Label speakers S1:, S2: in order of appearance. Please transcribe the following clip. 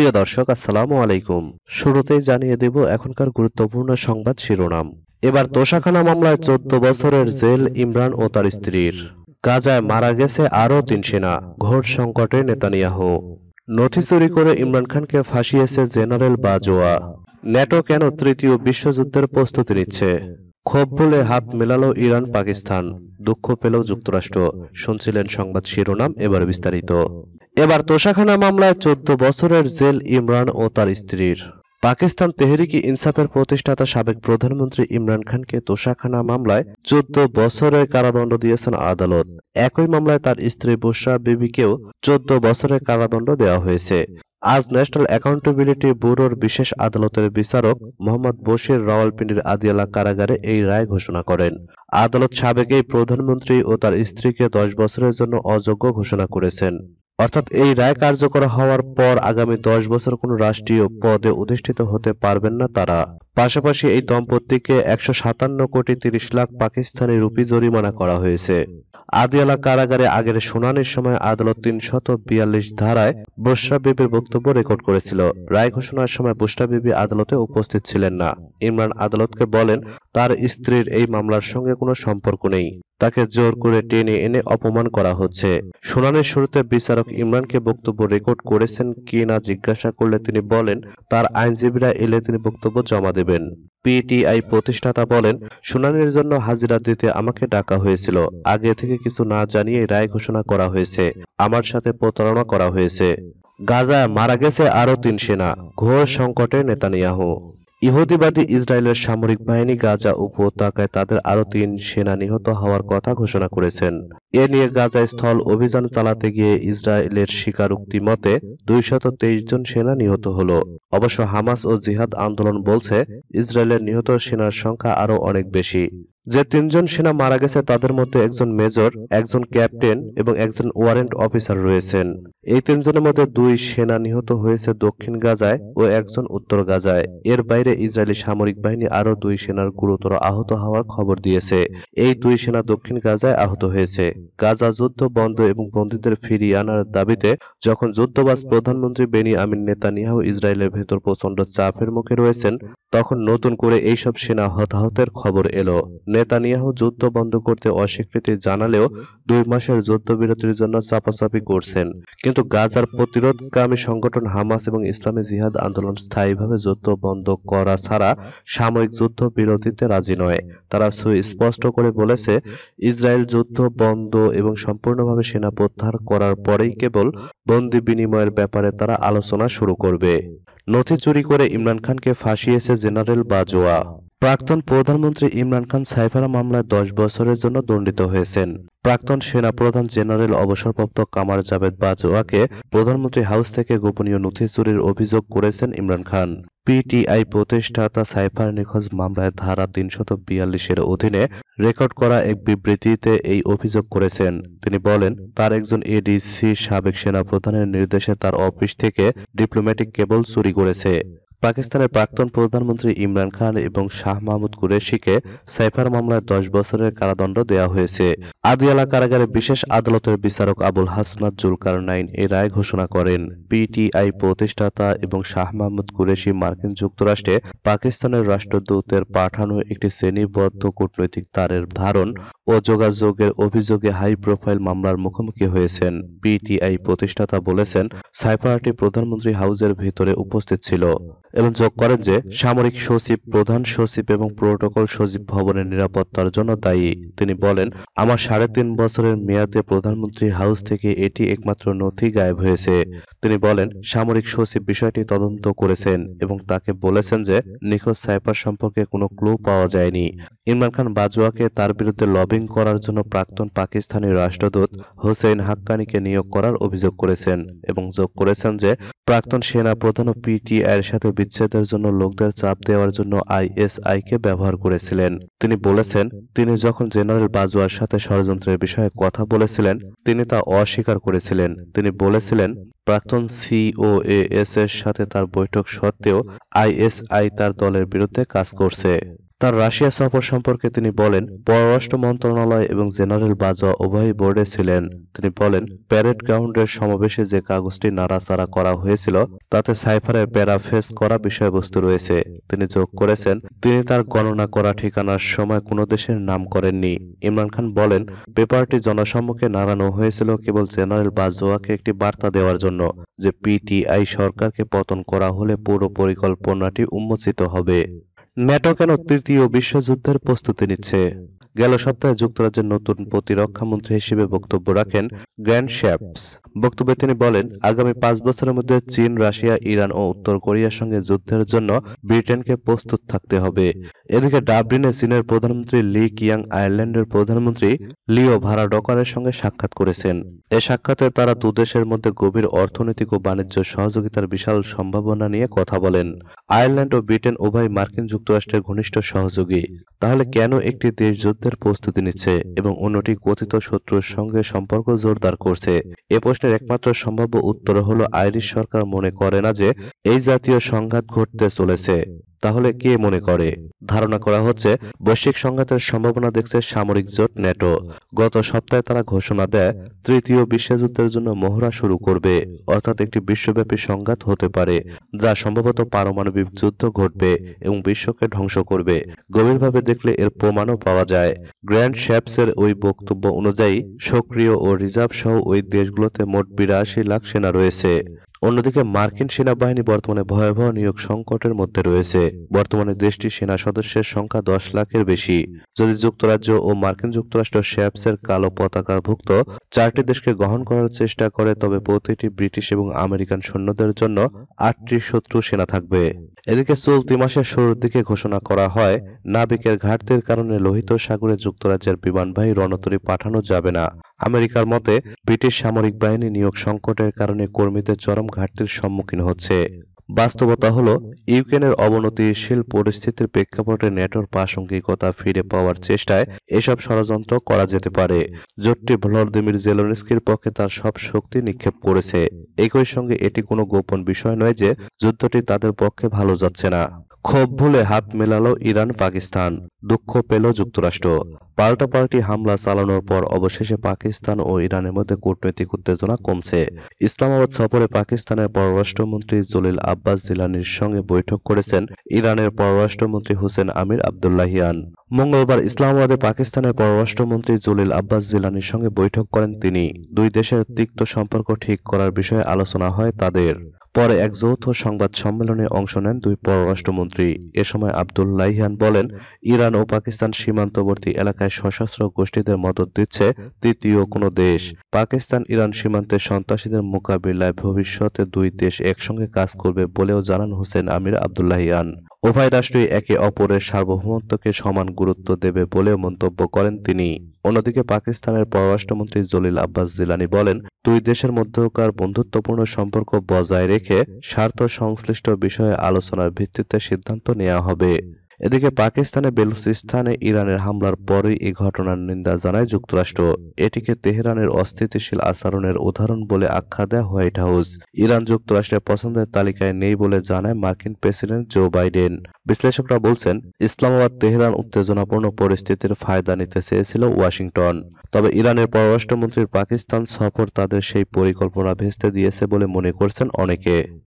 S1: প্রিয় দর্শক আসসালামু আলাইকুম শুরুতেই জানিয়ে দেব এখনকার গুরুত্বপূর্ণ সংবাদ শিরোনাম এবার তোষাখানা মামলায় চোদ্দ বছরের জেল ইমরান ও তার স্ত্রীর গাজায় মারা গেছে আরও তিন সেনা ঘোর সংকটে নেতানিয়াহু নথি চুরি করে ইমরান খানকে ফাঁসিয়েছে জেনারেল বাজোয়া ন্যাটো কেন তৃতীয় বিশ্বযুদ্ধের প্রস্তুতি নিচ্ছে ক্ষোভ বলে হাত মেলালো ইরান পাকিস্তান দুঃখ পেল যুক্তরাষ্ট্র শুনছিলেন সংবাদ শিরোনাম এবার বিস্তারিত এবার তোষাখানা মামলায় চোদ্দ বছরের জেল ইমরান ও তার স্ত্রীর পাকিস্তান তেহরিকি ইনসাফের প্রতিষ্ঠাতা সাবেক প্রধানমন্ত্রী ইমরান খানকে তোষাখানা মামলায় চোদ্দ বছরের কারাদণ্ড দিয়েছেন আদালত একই মামলায় তার স্ত্রী বুসরা বিবিকেও চোদ্দ বছরের কারাদণ্ড দেওয়া হয়েছে আজ ন্যাশনাল অ্যাকাউন্টেবিলিটি ব্যুরোর বিশেষ আদালতের বিচারক মোহাম্মদ বশির রাওয়ালপিন্ডির আদিয়ালা কারাগারে এই রায় ঘোষণা করেন আদালত সাবেকেই প্রধানমন্ত্রী ও তার স্ত্রীকে দশ বছরের জন্য অযোগ্য ঘোষণা করেছেন অর্থাৎ এই রায় কার্যকর হওয়ার পর আগামী দশ বছর কোনো রাষ্ট্রীয় পদে অধিষ্ঠিত হতে পারবেন না তারা পাশাপাশি এই দম্পতিকে একশো সাতান্ন কোটি তিরিশ লাখ পাকিস্তানি রুপি জরিমানা করা হয়েছে আদিয়ালা কারাগারে আগের শুনানির সময় আদালত তিন শত বিয়াল্লিশ ধারায় বুসরা বিবির বক্তব্য রেকর্ড করেছিল রায় ঘোষণার সময় বুসরা বিবি আদালতে উপস্থিত ছিলেন না ইমরান আদালতকে বলেন তার স্ত্রীর এই মামলার সঙ্গে কোনো সম্পর্ক নেই তাকে জোর করে টেনে এনে অপমান করা হচ্ছে শুনানির শুরুতে বিচারক ইমরানকে বক্তব্য রেকর্ড করেছেন কি না জিজ্ঞাসা করলে তিনি বলেন তার আইনজীবীরা এলে তিনি বক্তব্য জমা দেবেন পিটিআই প্রতিষ্ঠাতা বলেন শুনানির জন্য হাজিরা দিতে আমাকে ডাকা হয়েছিল আগে থেকে কিছু না জানিয়ে রায় ঘোষণা করা হয়েছে আমার সাথে প্রতারণা করা হয়েছে গাজায় মারা গেছে আরও তিন সেনা ঘোর সংকটে নেতানিয়াহু ইহুদিবাদী ইসরায়েলের সামরিক বাহিনী গাজা উপত্যকায় তাদের আরও তিন সেনা নিহত হওয়ার কথা ঘোষণা করেছেন এ নিয়ে গাজা স্থল অভিযান চালাতে গিয়ে ইসরায়েলের স্বীকারোক্তি মতে দুইশত জন সেনা নিহত হল অবশ্য হামাস ও জিহাদ আন্দোলন বলছে ইসরায়েলের নিহত সেনার সংখ্যা আরও অনেক বেশি যে তিনজন সেনা মারা গেছে তাদের মধ্যে একজন মেজর একজন ক্যাপ্টেন এবং একজন ওয়ারেন্ট অফিসার রয়েছেন এই তিনজনের মধ্যে দুই সেনা নিহত হয়েছে দক্ষিণ গাজায় ও একজন উত্তর গাজায় এর বাইরে ইসরায়েলি সামরিক বাহিনী আরও দুই সেনার গুরুতর আহত হওয়ার খবর দিয়েছে এই দুই সেনা দক্ষিণ গাজায় আহত হয়েছে গাজা যুদ্ধ বন্ধ এবং বন্দীদের ফিরিয়ে আনার দাবিতে যখন যুদ্ধবাস প্রধানমন্ত্রী বেনি আমিন নেতানিয়াহু ইসরায়েলের ভেতর প্রচণ্ড চাপের মুখে রয়েছেন তখন নতুন করে এইসব সেনা হতাহতের খবর এলো নেতানিয়াহু যুদ্ধ বন্ধ করতে অস্বীকৃতি জানালেও দুই মাসের যুদ্ধবিরতির জন্য চাপাচাপি করছেন কিন্তু গাজার প্রতিরোধকামী সংগঠন হামাস এবং ইসলামী জিহাদ আন্দোলন স্থায়ীভাবে যুদ্ধ বন্ধ করা ছাড়া সাময়িক যুদ্ধ বিরতিতে রাজি নয় তারা সুস্পষ্ট করে বলেছে ইসরায়েল যুদ্ধ বন্ধ এবং সম্পূর্ণভাবে সেনা প্রত্যাহার করার পরেই কেবল বন্দি বিনিময়ের ব্যাপারে তারা আলোচনা শুরু করবে নথি চুরি করে ইমরান খানকে ফাঁসিয়েছে জেনারেল বাজোয়া প্রাক্তন প্রধানমন্ত্রী ইমরান খান সাইফারা মামলায় দশ বছরের জন্য দণ্ডিত হয়েছেন প্রাক্তন সেনাপ্রধান জেনারেল অবসরপ্রাপ্ত কামার জাভেদ বাজওয়াকে প্রধানমন্ত্রী হাউস থেকে গোপনীয় নথি চুরির অভিযোগ করেছেন ইমরান খান পিটিআই প্রতিষ্ঠাতা সাইফার নিখোঁজ মামলায় ধারা তিনশত বিয়াল্লিশের অধীনে রেকর্ড করা এক বিবৃতিতে এই অভিযোগ করেছেন তিনি বলেন তার একজন এডিসি সাবেক সেনাপ্রধানের নির্দেশে তার অফিস থেকে ডিপ্লোম্যাটিক কেবল চুরি করেছে পাকিস্তানের প্রাক্তন প্রধানমন্ত্রী ইমরান খান এবং শাহ মাহমুদ কুরেশিকে সাইফার মামলায় দশ বছরের কারাদণ্ড দেওয়া হয়েছে আদিয়ালা কারাগারে বিশেষ আদালতের বিচারক আবুল হাসনাত জুলকারনাইন এ রায় ঘোষণা করেন পিটিআই প্রতিষ্ঠাতা এবং শাহ মাহমুদ কুরেশি মার্কিন যুক্তরাষ্ট্রে পাকিস্তানের রাষ্ট্রদূতের পাঠানো একটি শ্রেণীবদ্ধ কূটনৈতিক তারের ধারণ ও যোগাযোগের অভিযোগে হাই প্রোফাইল মামলার মুখোমুখি হয়েছেন পিটিআই প্রতিষ্ঠাতা বলেছেন সাইফারটি প্রধানমন্ত্রী হাউজের ভেতরে উপস্থিত ছিল এবং যোগ করেন যে আচ্ছা। সামরিক সচিব প্রধান সচিব এবং প্রোটোকল সচিব ভবনের নিরাপত্তার জন্য দায়ী তিনি বলেন আমার সাড়ে তিন বছরের মেয়াদে প্রধানমন্ত্রী হাউস থেকে এটি একমাত্র নথি গায়েব হয়েছে তিনি বলেন সামরিক সচিব বিষয়টি তদন্ত করেছেন এবং তাকে বলেছেন যে নিখোঁজ সাইপার সম্পর্কে কোনো ক্লু পাওয়া যায়নি ইমরান খান বাজওয়াকে তার বিরুদ্ধে লবিং করার জন্য প্রাক্তন পাকিস্তানি রাষ্ট্রদূত হোসেন হাক্কানিকে নিয়োগ করার অভিযোগ করেছেন এবং যোগ করেছেন যে প্রাক্তন সেনা প্রধান ও পিটিআই এর সাথে বিচ্ছেদের জন্য লোকদের চাপ দেওয়ার জন্য আইএসআইকে ব্যবহার করেছিলেন তিনি বলেছেন তিনি যখন জেনারেল বাজওয়ার সাথে ষড়যন্ত্রের বিষয়ে কথা বলেছিলেন তিনি তা অস্বীকার করেছিলেন তিনি বলেছিলেন প্রাক্তন সিওএএস এর সাথে তার বৈঠক সত্ত্বেও আইএসআই তার দলের বিরুদ্ধে কাজ করছে তার রাশিয়া সফর সম্পর্কে তিনি বলেন পররাষ্ট্র মন্ত্রণালয় এবং জেনারেল বাজওয়া উভয় বোর্ডে ছিলেন তিনি বলেন প্যারেড গ্রাউন্ডের সমাবেশে যে কাগজটি নাড়াচাড়া করা হয়েছিল তাতে সাইফারের প্যারাফেস করা বিষয়বস্তু রয়েছে তিনি যোগ করেছেন তিনি তার গণনা করা ঠিকানার সময় কোনো দেশের নাম করেননি ইমরান খান বলেন পেপারটি জনসম্মুখে নাড়ানো হয়েছিল কেবল জেনারেল বাজওয়াকে একটি বার্তা দেওয়ার জন্য যে পিটিআই সরকারকে পতন করা হলে পুরো পরিকল্পনাটি উন্মোচিত হবে ন্যাটো কেন তৃতীয় বিশ্বযুদ্ধের প্রস্তুতি নিচ্ছে? গেল সপ্তাহে যুক্তরাজ্যের নতুন প্রতিরক্ষামন্ত্রী হিসেবে বক্তব্য রাখেন গ্র্যান্ড শ্যাপস বক্তব্যে তিনি বলেন আগামী পাঁচ বছরের মধ্যে চীন রাশিয়া ইরান ও উত্তর কোরিয়ার সঙ্গে যুদ্ধের জন্য ব্রিটেনকে প্রস্তুত থাকতে হবে এদিকে ডাবলিনে চীনের প্রধানমন্ত্রী লি কিয়াং আয়ারল্যান্ডের প্রধানমন্ত্রী লিও ভারা ডকারের সঙ্গে সাক্ষাৎ করেছেন এ সাক্ষাতে তারা দুদেশের মধ্যে গভীর অর্থনৈতিক ও বাণিজ্য সহযোগিতার বিশাল সম্ভাবনা নিয়ে কথা বলেন আয়ারল্যান্ড ও ব্রিটেন উভয় মার্কিন যুক্তরাষ্ট্রের ঘনিষ্ঠ সহযোগী তাহলে কেন একটি দেশ যুদ্ধের প্রস্তুতি নিচ্ছে এবং অন্যটি কথিত শত্রুর সঙ্গে সম্পর্ক জোরদার করছে এ প্রশ্নের একমাত্র সম্ভাব্য উত্তর হলো আইরিশ সরকার মনে করে না যে এই জাতীয় সংঘাত ঘটতে চলেছে তাহলে কে মনে করে ধারণা করা হচ্ছে বৈশ্বিক সংঘাতের সম্ভাবনা দেখছে সামরিক জোট ন্যাটো গত সপ্তাহে তারা ঘোষণা দেয় তৃতীয় বিশ্বযুদ্ধের জন্য মহড়া শুরু করবে অর্থাৎ একটি বিশ্বব্যাপী সংঘাত হতে পারে যা সম্ভবত পারমাণবিক যুদ্ধ ঘটবে এবং বিশ্বকে ধ্বংস করবে গভীরভাবে দেখলে এর প্রমাণও পাওয়া যায় গ্র্যান্ড শ্যাপসের ওই বক্তব্য অনুযায়ী সক্রিয় ও রিজার্ভ সহ ওই দেশগুলোতে মোট বিরাশি লাখ সেনা রয়েছে অন্যদিকে মার্কিন সেনাবাহিনী বর্তমানে ভয়াবহ নিয়োগ সংকটের মধ্যে রয়েছে বর্তমানে দেশটির সেনা সদস্যের সংখ্যা দশ লাখের বেশি যদি যুক্তরাজ্য ও মার্কিন যুক্তরাষ্ট্র শ্যাপসের কালো পতাকাভুক্ত চারটি দেশকে গ্রহণ করার চেষ্টা করে তবে প্রতিটি ব্রিটিশ এবং আমেরিকান সৈন্যদের জন্য আটটি শত্রু সেনা থাকবে এদিকে চলতি মাসের শুরুর দিকে ঘোষণা করা হয় নাবিকের ঘাটতির কারণে লোহিত সাগরে যুক্তরাজ্যের বিমানবাহী রণতরি পাঠানো যাবে না আমেরিকার মতে ব্রিটিশ সামরিক বাহিনী নিয়োগ সংকটের কারণে কর্মীদের চরম ঘাটতির সম্মুখীন হচ্ছে বাস্তবতা হলো ইউক্রেনের অবনতিশীল পরিস্থিতির প্রেক্ষাপটে ন্যাটোর প্রাসঙ্গিকতা ফিরে পাওয়ার চেষ্টায় এসব ষড়যন্ত্র করা যেতে পারে জোটটি ভ্লাদিমির জেলনস্কির পক্ষে তার সব শক্তি নিক্ষেপ করেছে একই সঙ্গে এটি কোনো গোপন বিষয় নয় যে যুদ্ধটি তাদের পক্ষে ভালো যাচ্ছে না ক্ষোভ ভুলে হাত মেলাল ইরান পাকিস্তান দুঃখ পেল যুক্তরাষ্ট্র পাল্টা পাল্টি হামলা চালানোর পর অবশেষে পাকিস্তান ও ইরানের মধ্যে কূটনৈতিক উত্তেজনা কমছে ইসলামাবাদ সফরে পাকিস্তানের পররাষ্ট্রমন্ত্রী জলিল আব্বাস জিলানির সঙ্গে বৈঠক করেছেন ইরানের পররাষ্ট্রমন্ত্রী হোসেন আমির আবদুল্লাহিয়ান মঙ্গলবার ইসলামাবাদে পাকিস্তানের পররাষ্ট্রমন্ত্রী জলিল আব্বাস জিলানির সঙ্গে বৈঠক করেন তিনি দুই দেশের তিক্ত সম্পর্ক ঠিক করার বিষয়ে আলোচনা হয় তাদের পরে এক যৌথ সংবাদ সম্মেলনে অংশ নেন দুই পররাষ্ট্রমন্ত্রী এ সময় আবদুল্লাহিয়ান বলেন ইরান ও পাকিস্তান সীমান্তবর্তী এলাকায় সশস্ত্র গোষ্ঠীদের মদত দিচ্ছে তৃতীয় কোনো দেশ পাকিস্তান ইরান সীমান্তে সন্ত্রাসীদের মোকাবিলায় ভবিষ্যতে দুই দেশ একসঙ্গে কাজ করবে বলেও জানান হোসেন আমির আবদুল্লাহিয়ান উভয় রাষ্ট্রই একে অপরের সার্বভৌমত্বকে সমান গুরুত্ব দেবে বলে মন্তব্য করেন তিনি অন্যদিকে পাকিস্তানের পররাষ্ট্রমন্ত্রী জলিল আব্বাস জিলানি বলেন দুই দেশের মধ্যকার বন্ধুত্বপূর্ণ সম্পর্ক বজায় রেখে স্বার্থ সংশ্লিষ্ট বিষয়ে আলোচনার ভিত্তিতে সিদ্ধান্ত নেওয়া হবে এদিকে পাকিস্তানে বেলুচিস্তানে ইরানের হামলার পরেই এই ঘটনার নিন্দা জানায় যুক্তরাষ্ট্র এটিকে তেহরানের অস্থিতিশীল আচরণের উদাহরণ বলে আখ্যা দেয় হোয়াইট হাউস ইরান যুক্তরাষ্ট্রের পছন্দের তালিকায় নেই বলে জানায় মার্কিন প্রেসিডেন্ট জো বাইডেন বিশ্লেষকরা বলছেন ইসলামাবাদ তেহরান উত্তেজনাপূর্ণ পরিস্থিতির ফায়দা নিতে চেয়েছিল ওয়াশিংটন তবে ইরানের পররাষ্ট্রমন্ত্রীর পাকিস্তান সফর তাদের সেই পরিকল্পনা ভেস্তে দিয়েছে বলে মনে করছেন অনেকে